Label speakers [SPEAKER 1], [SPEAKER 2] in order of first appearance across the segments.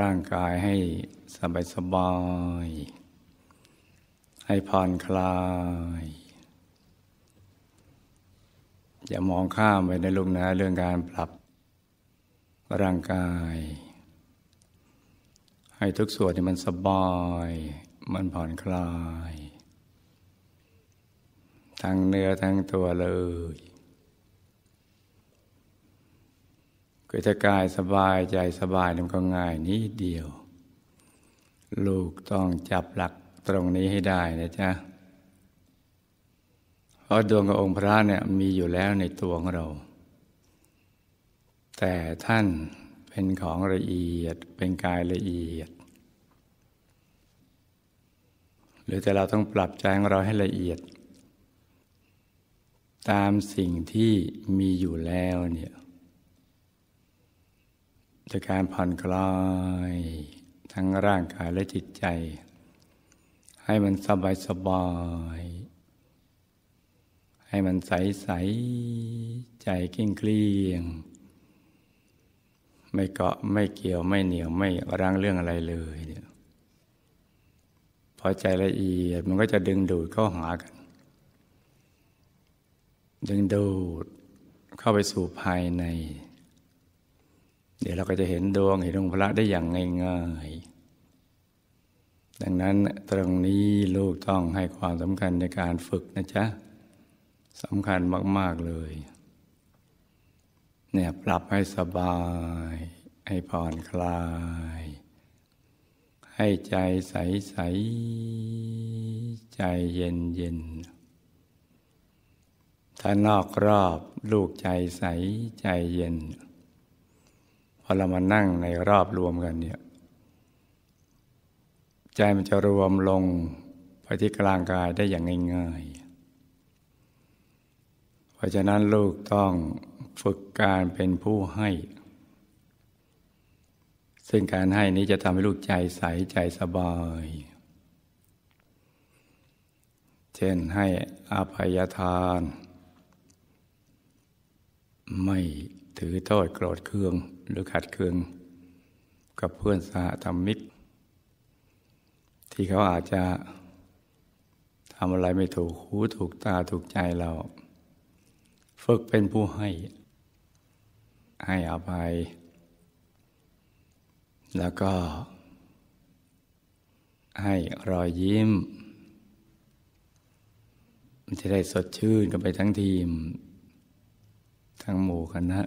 [SPEAKER 1] ร่างกายให้สบายสบาย ให้ผ่อนคลาย อย่ามองข้ามไปในลุกนะเรื่องการปรับร่างกาย ให้ทุกส่วนที่มันสบาย มันผ่อนคลาย ทั้งเนื้อทั้งตัวเลยก็จะกายสบายใจสบายมันก็ง่ายนี้เดียว ลูกต้องจับหลักตรงนี้ให้ได้นะจ๊ะเพราะดวงขององค์พระเนี่ยมีอยู่แล้วในตัวของเรา แต่ท่านเป็นของละเอียดเป็นกายละเอียดหรือแต่เราต้องปรับใจของเราให้ละเอียด ตามสิ่งที่มีอยู่แล้วเนี่ยจากการผ่อนคลายทั้งร่างกายและจิตใจ ให้มันสบายสบายให้มันใสใสใจเกลี้ยงเกลี้ยง ไม่เกาะไม่เกี่ยวไม่เหนียว ไม่รังเรื่องอะไรเลยเนี่ยพอใจละเอียดมันก็จะดึงดูดเข้าหากัน ดึงดูดเข้าไปสู่ภายในเดี๋ยวเราก็จะเห็นดวงเห็นองค์พระได้อย่างง่ายๆ ดังนั้นตรงนี้ลูกต้องให้ความสำคัญในการฝึกนะจ๊ะ สำคัญมากๆเลย เนี่ยปรับให้สบาย ให้ผ่อนคลาย ให้ใจใสใส ใจเย็นเย็น ถ้านอกรอบลูกใจใส ใจเย็นพอเรามานั่งในรอบรวมกันเนี่ยใจมันจะรวมลง ไปที่กลางกายได้อย่างง่ายๆ เพราะฉะนั้นลูกต้องฝึกการเป็นผู้ให้ ซึ่งการให้นี้จะทำให้ลูกใจใส ใจสบาย เช่นให้อภัยทานไม่ถือโทษโกรธเคืองหรือขัดเคือง กับเพื่อนสหธรรมิกที่เขาอาจจะทำอะไรไม่ถูก หูถูกตาถูกใจเรา ฝึกเป็นผู้ให้ ให้อภัยแล้วก็ ให้รอยยิ้มมันจะได้สดชื่นกันไปทั้งทีม ทั้งหมู่คณะ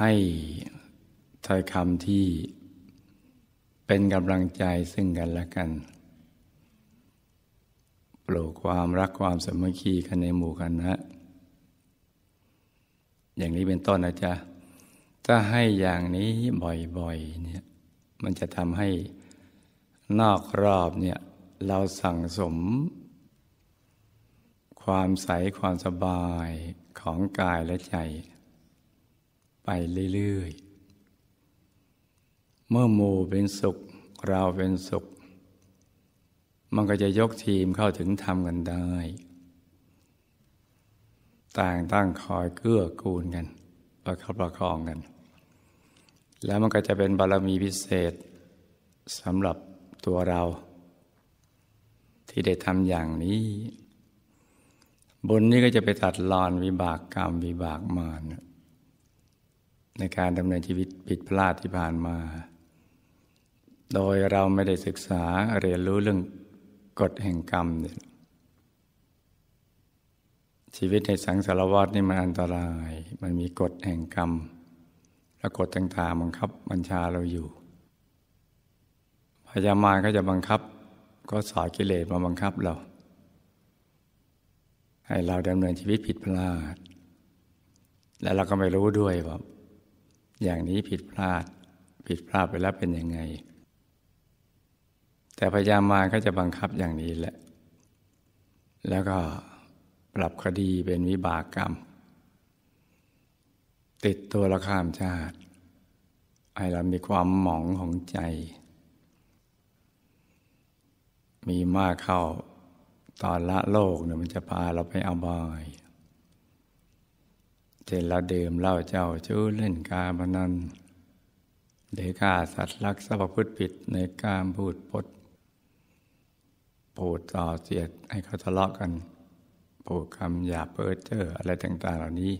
[SPEAKER 1] ให้ถ้อยคำที่เป็นกำลังใจซึ่งกันและกัน ปลูกความรักความสมัคคีกันในหมู่กันนะ อย่างนี้เป็นต้นนะจ๊ะถ้าให้อย่างนี้บ่อยๆเนี่ยมันจะทำให้นอกรอบเนี่ย เราสั่งสม ความใสความสบายของกายและใจไปเรื่อยๆ เมื่อหมู่เป็นสุขเราเป็นสุข มันก็จะยกทีมเข้าถึงธรรมกันได้ ต่างตั้งคอยเกื้อกูลกันประคับประคองกัน แล้วมันก็จะเป็นบารมีพิเศษสำหรับตัวเรา ที่ได้ทำอย่างนี้ บนนี้ก็จะไปตัดลอนวิบากกรรมวิบากมารในการดำเนินชีวิตผิดพลาดที่ผ่านมา โดยเราไม่ได้ศึกษาเรียนรู้เรื่องกฎแห่งกรรมเนี่ยชีวิตในสังสารวัฏนี่มันอันตราย มันมีกฎแห่งกรรมและกฎต่างๆบังคับบัญชาเราอยู่พยามารก็จะบังคับ ก็สอยกิเลสมาบังคับเรา ให้เราดำเนินชีวิตผิดพลาด และเราก็ไม่รู้ด้วยว่าอย่างนี้ผิดพลาดผิดพลาดไปแล้วเป็นยังไง แต่พยายามมาก็จะบังคับอย่างนี้แหละ แล้วก็ปรับคดีเป็นวิบากกรรม ติดตัวละข้ามชาติไอเรามีความหมองของใจ มีมากเข้าตอนละโลกเนี่ยมันจะพาเราไปอบายเช่นเราดื่มเหล้าเจ้าชู้เล่นการพนันเดก่าสัตว์รักสรัพพุทธผิดในการพูดพดพูดต่อเสียด ให้เขาทะเลาะกันพูดคำหยาบเพ้อเจ้ออะไรต่าง ๆเหล่านี้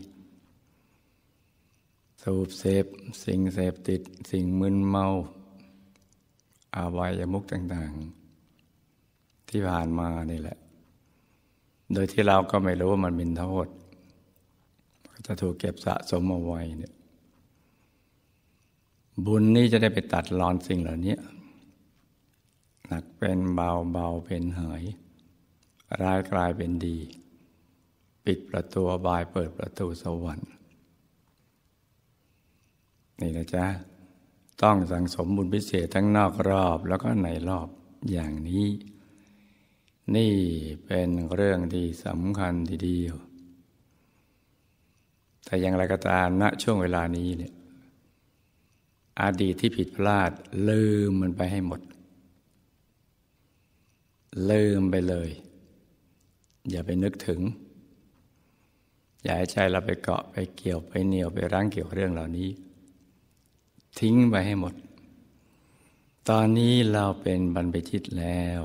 [SPEAKER 1] สูบเสพสิ่งเสพติด สิ่งมึนเมาอาวัยมุกต่าง ๆ ที่ผ่านมานี่แหละ โดยที่เราก็ไม่รู้ว่ามันเป็นโทษถ้าถูกเก็บสะสมเอาไว้เนี่ย บุญนี้จะได้ไปตัดรอนสิ่งเหล่านี้หนักเป็นเบาเบาเป็นหยร้ายกลายเป็นดี ปิดประตูบายเปิดประตูสวรรค์นี่นะจ๊ะ ต้องสังสมบุญพิเศษทั้งนอกรอบแล้วก็ในรอบอย่างนี้ นี่เป็นเรื่องที่สำคัญทีเดียวแต่อย่างไรก็ตามณช่วงเวลานี้เนี่ยอดีตที่ผิดพลาด ลืมมันไปให้หมด ลืมไปเลย อย่าไปนึกถึง อย่าให้ใจเราไปเกาะไปเกี่ยวไปเหนียวไปรั้งเกี่ยวเรื่องเหล่านี้ ทิ้งไปให้หมด ตอนนี้เราเป็นบรรพชิตแล้ว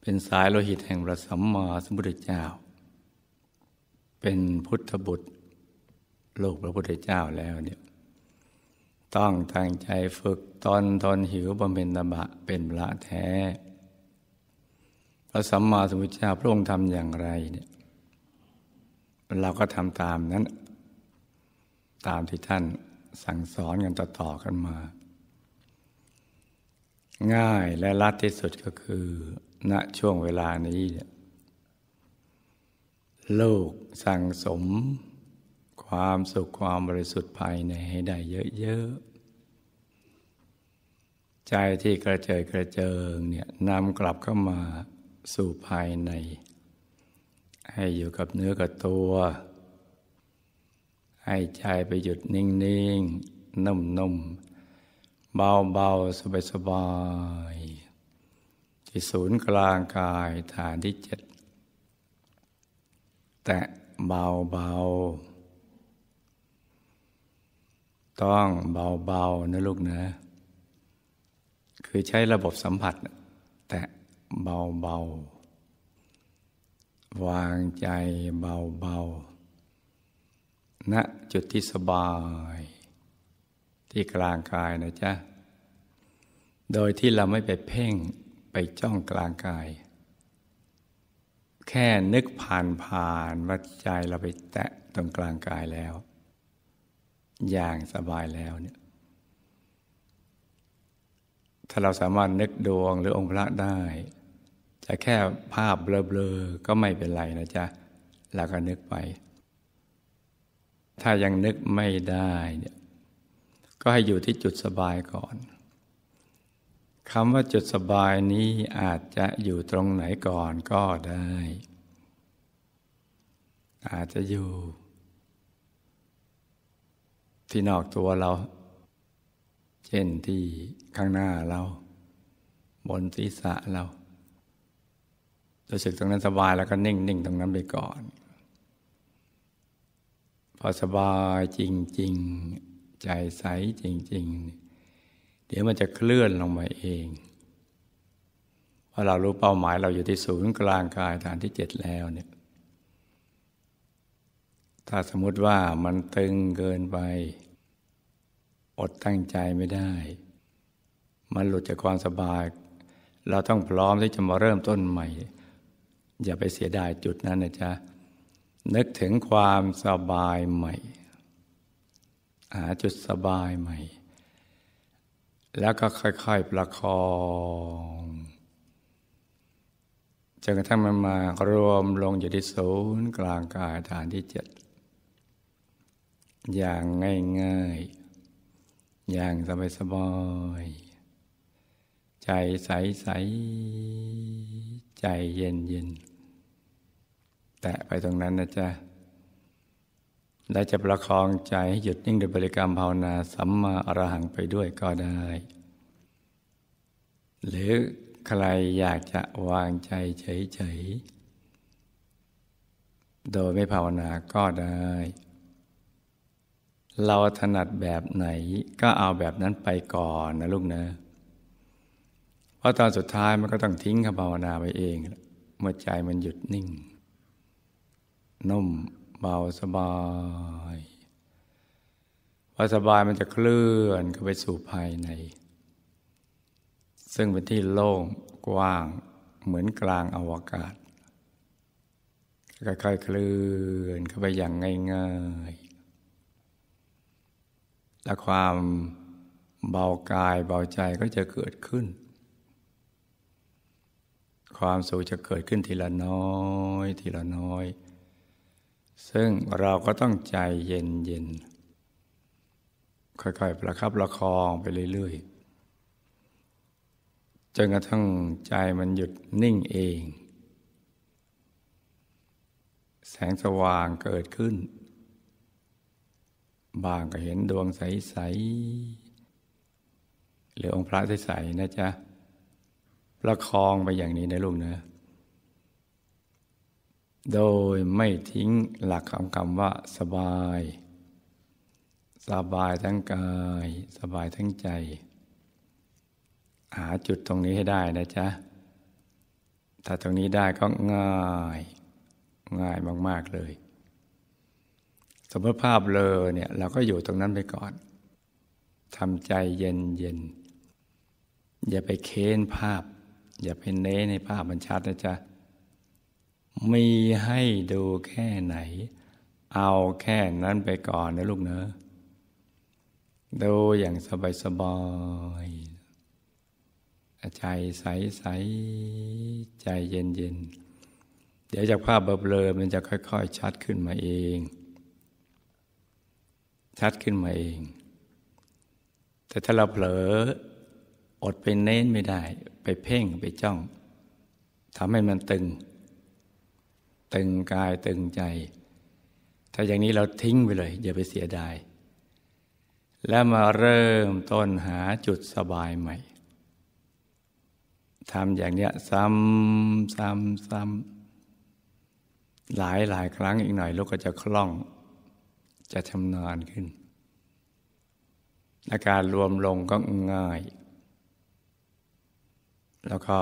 [SPEAKER 1] เป็นสายโลหิตแห่งพระสัมมาสัมพุทธเจ้าเป็นพุทธบุตรลูกพระพุทธเจ้าแล้วเนี่ย ต้องตั้งใจฝึกตอนทนหิวบำเพ็ญตบะเป็นพระแท้พระสัมมาสัมพุทธเจ้าพระองค์ทำอย่างไรเนี่ย เราก็ทำตามนั้น ตามที่ท่านสั่งสอนกันต่อ ๆ กันมา ง่ายและลัดที่สุดก็คือ ณช่วงเวลานี้เนี่ยลูกสั่งสม ความสุขความบริสุทธิ์ภายในให้ได้เยอะๆใจที่กระเจิดกระเจิงเนี่ยนำกลับเข้ามาสู่ภายใน ให้อยู่กับเนื้อกับตัว ให้ใจไปหยุดนิ่งๆ นุ่มๆ เบาๆ สบายๆ ที่ศูนย์กลางกายฐานที่เจ็ดแตะเบาเบา ต้องเบาๆนะลูกนะ คือใช้ระบบสัมผัส แตะเบาๆวางใจเบาๆ ณจุดที่สบาย ที่กลางกายนะจ๊ะ โดยที่เราไม่ไปเพ่งไปจ้องกลางกายแค่นึกผ่านผ่าน ว่าใจเราไปแตะตรงกลางกายแล้ว อย่างสบายแล้วเนี่ย ถ้าเราสามารถนึกดวงหรือองค์พระได้ จะแค่ภาพเบลอ ๆ ก็ไม่เป็นไรนะจ๊ะเราก็นึกไป ถ้ายังนึกไม่ได้เนี่ยก็ให้อยู่ที่จุดสบายก่อนคำว่าจุดสบายนี้อาจจะอยู่ตรงไหนก่อนก็ได้ อาจจะอยู่ที่นอกตัวเรา เช่นที่ข้างหน้าเรา บนศีรษะเรารู้สึกตรงนั้นสบายแล้วก็นิ่งนิ่งตรงนั้นไปก่อน พอสบายจริง ๆ ใจใสจริง ๆเดี๋ยวมันจะเคลื่อนลงมาเอง พอเรารู้เป้าหมายเราอยู่ที่ศูนย์กลางกายฐานที่เจ็ดแล้วเนี่ย ถ้าสมมติว่ามันตึงเกินไป อดตั้งใจไม่ได้ มันหลุดจากความสบาย เราต้องพร้อมที่จะมาเริ่มต้นใหม่ อย่าไปเสียดายจุดนั้นนะจ๊ะ นึกถึงความสบายใหม่ หาจุดสบายใหม่แล้วก็ค่อยๆ ประคองจนกระทั่งมันมารวมลงอยู่ที่ศูนย์ กลางกายฐานที่เจ็ด อย่างง่ายๆ อย่างสบายๆใจใส ๆ ใจเย็น ๆ แตะไปตรงนั้นนะจ๊ะและจะประคองใจให้หยุดนิ่งโดยบริกรรมภาวนาสัมมาอรหังไปด้วยก็ได้ หรือใครอยากจะวางใจเฉยๆโดยไม่ภาวนาก็ได้ เราถนัดแบบไหนก็เอาแบบนั้นไปก่อนนะลูกนะ เพราะตอนสุดท้ายมันก็ต้องทิ้งคำภาวนาไปเอง เมื่อใจมันหยุดนิ่ง นุ่มเบาสบายพอสบายมันจะเคลื่อนเข้าไปสู่ภายใน ซึ่งเป็นที่โล่งกว้างเหมือนกลางอวกาศค่อยๆเคลื่อนเข้าไปอย่างง่ายๆ และความเบากายเบาใจก็จะเกิดขึ้น ความสุขจะเกิดขึ้นทีละน้อย ทีละน้อยอยซึ่งเราก็ต้องใจเย็นเย็นค่อย ๆ ประคับประคองไปเรื่อย ๆจนกระทั่งใจมันหยุดนิ่งเอง แสงสว่างเกิดขึ้น บางก็เห็นดวงใสๆหรือองค์พระใส ๆนะจ๊ะประคองไปอย่างนี้นะลุงนะโดยไม่ทิ้งหลักคำคำว่าสบาย สบายทั้งกาย สบายทั้งใจ หาจุดตรงนี้ให้ได้นะจ๊ะ ถ้าตรงนี้ได้ก็ง่าย ง่ายมาก ๆ เลย สมมติภาพเลอเนี่ย เราก็อยู่ตรงนั้นไปก่อนทำใจเย็นเย็นอย่าไปเค้นภาพ อย่าไปเน้ในภาพมันชัดนะจ๊ะมีให้ดูแค่ไหน เอาแค่นั้นไปก่อนนะลูกเนอะ ดูอย่างสบายสบายใจใสใสใจเย็นเย็น เดี๋ยวจากภาพเบลอมันจะค่อยๆ ชัดขึ้นมาเอง ชัดขึ้นมาเอง แต่ถ้าเราเผลอ อดไปเน้นไม่ได้ ไปเพ่งไปจ้อง ทำให้มันตึงตึงกายตึงใจ ถ้าอย่างนี้เราทิ้งไปเลย อย่าไปเสียดาย แล้วมาเริ่มต้นหาจุดสบายใหม่ทำอย่างเนี้ยซ้ำซ้ำซ้ำหลายหลายครั้งอีกหน่อยลูกก็จะคล่อง จะชำนาญขึ้น อาการรวมลงก็ง่าย แล้วก็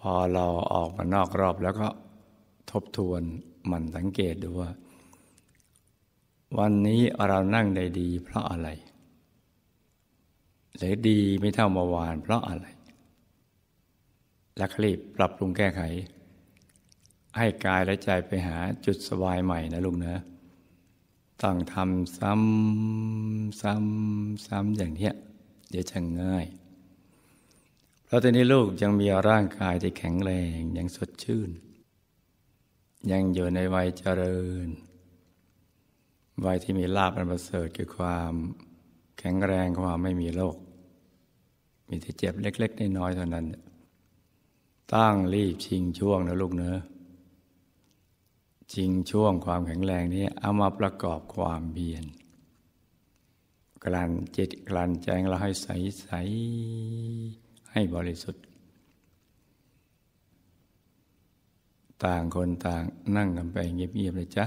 [SPEAKER 1] พอเราออกมานอกรอบแล้วก็ทบทวนหมั่นสังเกตดูว่า วันนี้เรานั่งได้ดีเพราะอะไรหรือดีไม่เท่าเมื่อวานเพราะอะไร และคลีบปรับปรุงแก้ไข ให้กายและใจไปหาจุดสบายใหม่นะ ลุงเนะต้องทำซ้ำซ้ำซ้ำอย่างเนี้ยเดี๋ยวจะง่าย เพราะตอนนี้ลูกยังมีร่างกายที่แข็งแรงยังสดชื่นยังอยู่ในวัยเจริญ วัยที่มีลาภอันประเสริฐคือความแข็งแรง ความไม่มีโรคมีแต่เจ็บเล็ก ๆ น้อยๆเท่านั้น ตั้งรีบชิงช่วงนะลูกเนอะชิงช่วงความแข็งแรงนี้ เอามาประกอบความเบียน กลั่นจิตกลั่นใจเราให้ใส ๆ ให้บริสุทธิ์ต่างคนต่างนั่งกันไปเงียบๆเลยจ้ะ